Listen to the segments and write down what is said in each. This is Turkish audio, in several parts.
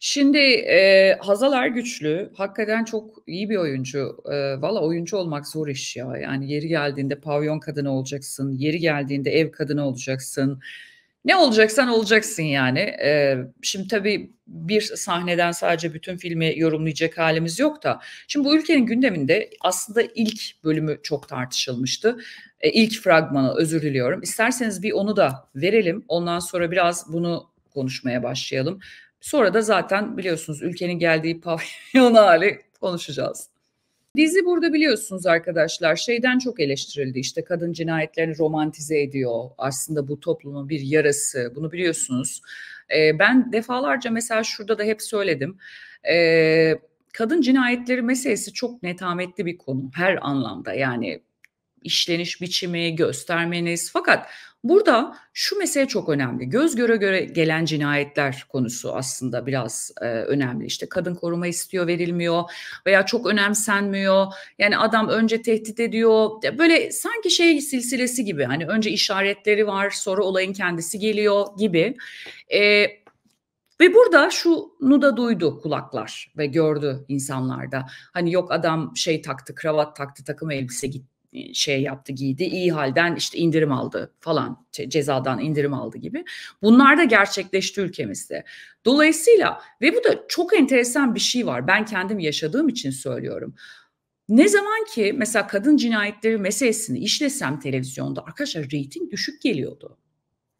Şimdi e, Hazal Ergüçlü hakikaten çok iyi bir oyuncu. E, Valla oyuncu olmak zor iş ya. Yani yeri geldiğinde pavyon kadını olacaksın. Yeri geldiğinde ev kadını olacaksın. Ne olacaksan olacaksın yani. E, şimdi tabii bir sahneden sadece bütün filmi yorumlayacak halimiz yok da. Şimdi bu ülkenin gündeminde aslında ilk bölümü çok tartışılmıştı. E, ilk fragmanı özür diliyorum. İsterseniz bir onu da verelim. Ondan sonra biraz bunu konuşmaya başlayalım. Sonra da zaten biliyorsunuz ülkenin geldiği pavyon hali konuşacağız. Dizi burada biliyorsunuz arkadaşlar şeyden çok eleştirildi işte kadın cinayetlerini romantize ediyor. Aslında bu toplumun bir yarası bunu biliyorsunuz. Ee, ben defalarca mesela şurada da hep söyledim. Ee, kadın cinayetleri meselesi çok netametli bir konu her anlamda yani işleniş biçimi, göstermeniz. Fakat Burada şu mesele çok önemli. Göz göre göre gelen cinayetler konusu aslında biraz e, önemli. İşte kadın koruma istiyor verilmiyor veya çok önemsenmiyor. Yani adam önce tehdit ediyor. Böyle sanki şey silsilesi gibi hani önce işaretleri var sonra olayın kendisi geliyor gibi. E, ve burada şunu da duydu kulaklar ve gördü insanlarda. Hani yok adam şey taktı, kravat taktı, takım elbise gitti şey yaptı giydi iyi halden işte indirim aldı falan cezadan indirim aldı gibi bunlar da gerçekleşti ülkemizde dolayısıyla ve bu da çok enteresan bir şey var ben kendim yaşadığım için söylüyorum ne zaman ki mesela kadın cinayetleri meselesini işlesem televizyonda arkadaşlar reyting düşük geliyordu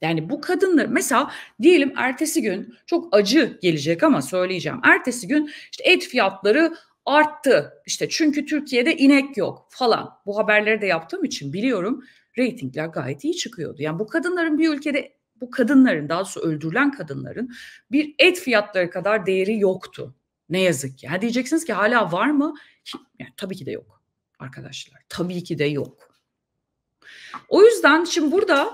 yani bu kadınlar mesela diyelim ertesi gün çok acı gelecek ama söyleyeceğim. Ertesi gün işte et fiyatları arttı. İşte çünkü Türkiye'de inek yok falan. Bu haberleri de yaptığım için biliyorum reytingler gayet iyi çıkıyordu. Yani bu kadınların bir ülkede bu kadınların daha doğrusu öldürülen kadınların bir et fiyatları kadar değeri yoktu. Ne yazık ki. Ha diyeceksiniz ki hala var mı? Yani, tabii ki de yok arkadaşlar. Tabii ki de yok. O yüzden şimdi burada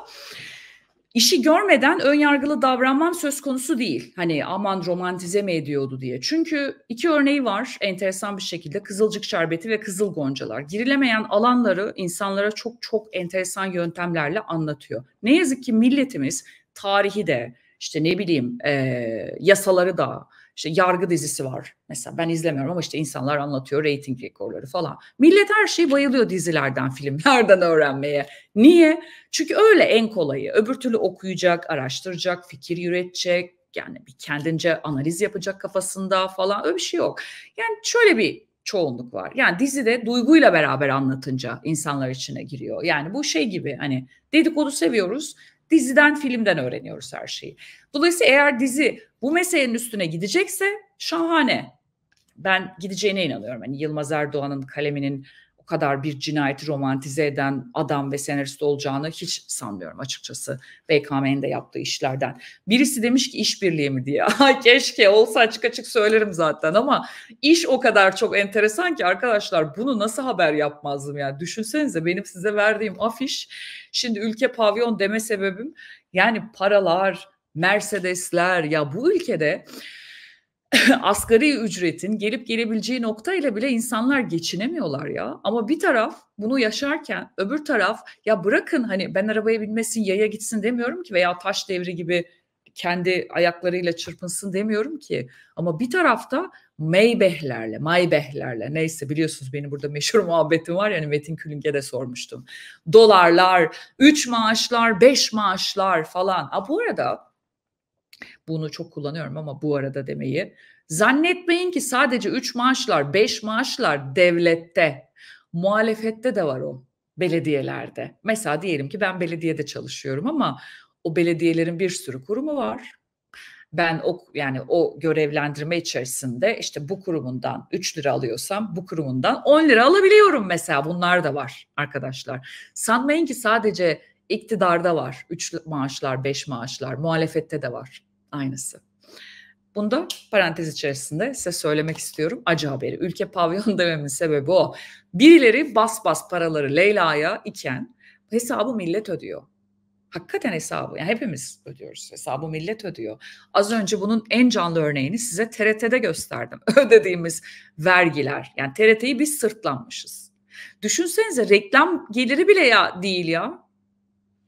işi görmeden ön yargılı davranmam söz konusu değil. Hani aman romantize mi ediyordu diye. Çünkü iki örneği var enteresan bir şekilde Kızılcık Şerbeti ve Kızıl Goncalar. Girilemeyen alanları insanlara çok çok enteresan yöntemlerle anlatıyor. Ne yazık ki milletimiz tarihi de, işte ne bileyim e, yasaları da işte yargı dizisi var. Mesela ben izlemiyorum ama işte insanlar anlatıyor reyting rekorları falan. Millet her şeyi bayılıyor dizilerden, filmlerden öğrenmeye. Niye? Çünkü öyle en kolayı. Öbür türlü okuyacak, araştıracak, fikir üretecek. Yani bir kendince analiz yapacak kafasında falan öyle bir şey yok. Yani şöyle bir çoğunluk var. Yani dizide duyguyla beraber anlatınca insanlar içine giriyor. Yani bu şey gibi hani dedikodu seviyoruz. Diziden, filmden öğreniyoruz her şeyi. Dolayısıyla eğer dizi bu meselenin üstüne gidecekse şahane. Ben gideceğine inanıyorum. Hani Yılmaz Erdoğan'ın kaleminin o kadar bir cinayeti romantize eden adam ve senarist olacağını hiç sanmıyorum açıkçası BKM'nin de yaptığı işlerden. Birisi demiş ki işbirliği mi diye. Keşke olsa açık açık söylerim zaten ama iş o kadar çok enteresan ki arkadaşlar bunu nasıl haber yapmazdım yani. Düşünsenize benim size verdiğim afiş şimdi ülke pavyon deme sebebim yani paralar, Mercedesler ya bu ülkede asgari ücretin gelip gelebileceği nokta ile bile insanlar geçinemiyorlar ya. Ama bir taraf bunu yaşarken öbür taraf ya bırakın hani ben arabaya binmesin yaya gitsin demiyorum ki veya taş devri gibi kendi ayaklarıyla çırpınsın demiyorum ki. Ama bir tarafta Maybach'lerle, Maybach'lerle neyse biliyorsunuz benim burada meşhur muhabbetim var yani Metin Külüng'e de sormuştum. Dolarlar, üç maaşlar, beş maaşlar falan. Ha bu arada bunu çok kullanıyorum ama bu arada demeyi Zannetmeyin ki sadece 3 maaşlar, 5 maaşlar devlette, muhalefette de var o belediyelerde. Mesela diyelim ki ben belediyede çalışıyorum ama o belediyelerin bir sürü kurumu var. Ben o yani o görevlendirme içerisinde işte bu kurumundan 3 lira alıyorsam bu kurumundan 10 lira alabiliyorum mesela bunlar da var arkadaşlar. Sanmayın ki sadece iktidarda var 3 maaşlar 5 maaşlar muhalefette de var aynısı. Bunu da parantez içerisinde size söylemek istiyorum. Acı haberi. Ülke pavyon dememin sebebi o. Birileri bas bas paraları Leyla'ya iken hesabı millet ödüyor. Hakikaten hesabı. Yani hepimiz ödüyoruz. Hesabı millet ödüyor. Az önce bunun en canlı örneğini size TRT'de gösterdim. Ödediğimiz vergiler. Yani TRT'yi biz sırtlanmışız. Düşünsenize reklam geliri bile ya değil ya.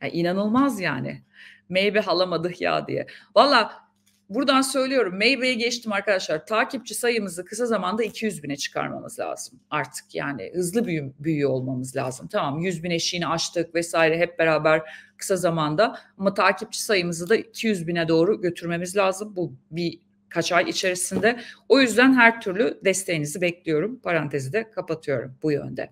Yani inanılmaz yani. Meyve halamadık ya diye. Valla Buradan söylüyorum Maybach'e geçtim arkadaşlar. Takipçi sayımızı kısa zamanda 200 bine çıkarmamız lazım artık. Yani hızlı büyü, büyüyor olmamız lazım. Tamam 100 bin eşiğini açtık vesaire hep beraber kısa zamanda. Ama takipçi sayımızı da 200 bine doğru götürmemiz lazım. Bu bir kaç ay içerisinde. O yüzden her türlü desteğinizi bekliyorum. Parantezi de kapatıyorum bu yönde.